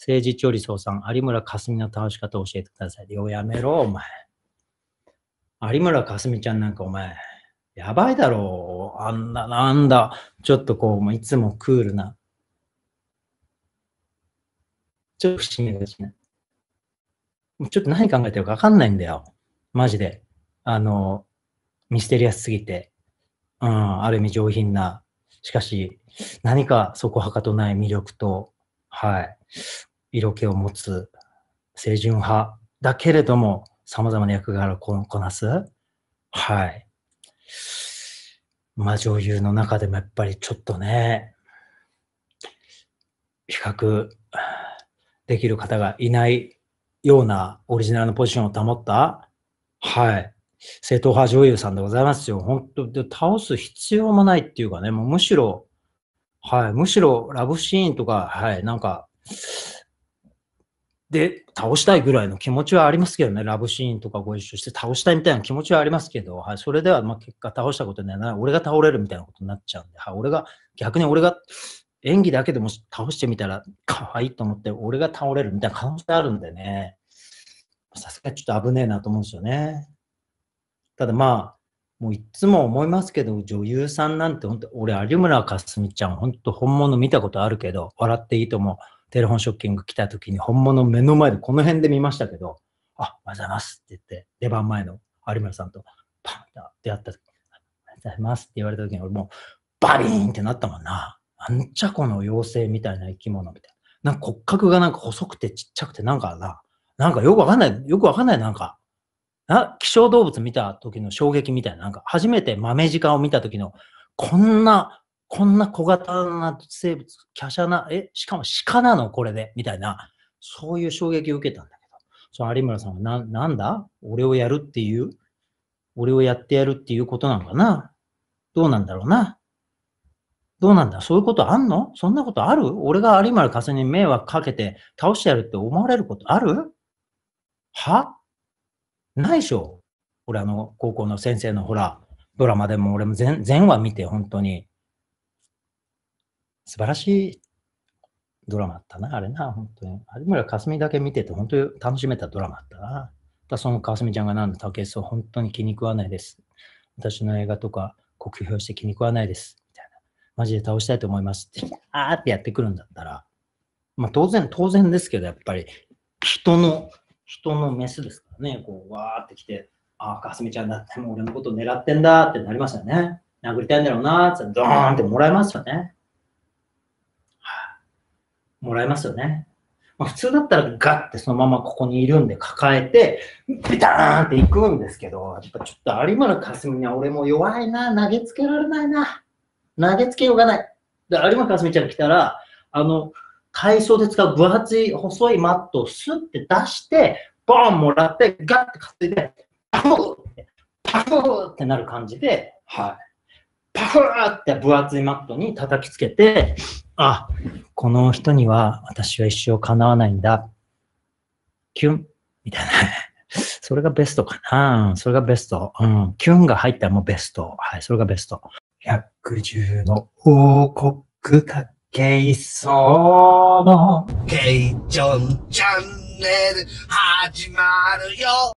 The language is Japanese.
政治調理総さん、有村架純の倒し方を教えてください。よ、やめろ、お前。有村架純ちゃんなんかお前、やばいだろう。あんな、なんだ。ちょっとこう、いつもクールな。ちょっと不思議ですね。ちょっと何考えてるかわかんないんだよ。マジで。あの、ミステリアスすぎて。うん、ある意味上品な。しかし、何かそこはかとない魅力と、はい。色気を持つ清純派だけれども、様々な役柄をこなす。はい。まあ女優の中でもやっぱりちょっとね、比較できる方がいないようなオリジナルのポジションを保った、はい。正統派女優さんでございますよ。本当で、倒す必要もないっていうかね、もうむしろ、はい、むしろラブシーンとか、はい、なんか、で、倒したいぐらいの気持ちはありますけどね、ラブシーンとかご一緒して倒したいみたいな気持ちはありますけど、はい、それではま結果倒したことにはなら俺が倒れるみたいなことになっちゃうんで、はい、俺が、逆に俺が演技だけでも倒してみたら可愛いと思って、俺が倒れるみたいな可能性あるんでね、さすがにちょっと危ねえなと思うんですよね。ただまあ、もういつも思いますけど、女優さんなんて本当、俺、有村架純ちゃん、本当本物見たことあるけど、笑っていいと思う。テレフォンショッキング来た時に本物目の前でこの辺で見ましたけど、あ、おはようございますって言って、出番前の有村さんとパンと出会った時、おはようございますって言われた時に俺もうバリーンってなったもんな。なんちゃこの妖精みたいな生き物みたいな。なんか骨格がなんか細くてちっちゃくてなんかな、なんかよくわかんない、よくわかんないなんか。な希少動物見た時の衝撃みたいな、なんか初めて豆鹿を見た時のこんなこんな小型な生物、華奢な、え、しかも鹿なのこれで、みたいな、そういう衝撃を受けたんだけど、その有村さんはな、なんだ俺をやるっていう、俺をやってやるっていうことなのかなどうなんだろうなどうなんだそういうことあんのそんなことある俺が有村架純に迷惑かけて倒してやるって思われることあるはないでしょ俺あの、高校の先生のほら、ドラマでも俺も全全話見て、本当に。素晴らしいドラマだったな、あれな、本当に。あ有かすみだけ見てて、本当に楽しめたドラマだったな。だそのかすみちゃんがなんだ、竹内さん、本当に気に食わないです。私の映画とか、酷評して気に食わないです。みたいな。マジで倒したいと思いますって、あーってやってくるんだったら、まあ当然、当然ですけど、やっぱり、人の、人のメスですからね、こう、わーってきて、ああ、かすみちゃんだって、もう俺のこと狙ってんだってなりますよね。殴りたいんだろうなって、ドーンってもらえますよね。もらえますよね。まあ、普通だったらガッてそのままここにいるんで抱えて、ビターンって行くんですけど、やっぱちょっと有村架純には俺も弱いな、投げつけられないな。投げつけようがない。で、有村架純ちゃんが来たら、あの、体操で使う分厚い細いマットをスッて出して、ボーンもらって、ガッて担いで、パフーって、パフーってなる感じで、はい。パフーって分厚いマットに叩きつけて、あ、この人には私は一生叶わないんだ。キュンみたいな。それがベストかな。それがベスト。うん。キュンが入ったらもうベスト。はい、それがベスト。110の王国かけそうのケイチョンチャンネル始まるよ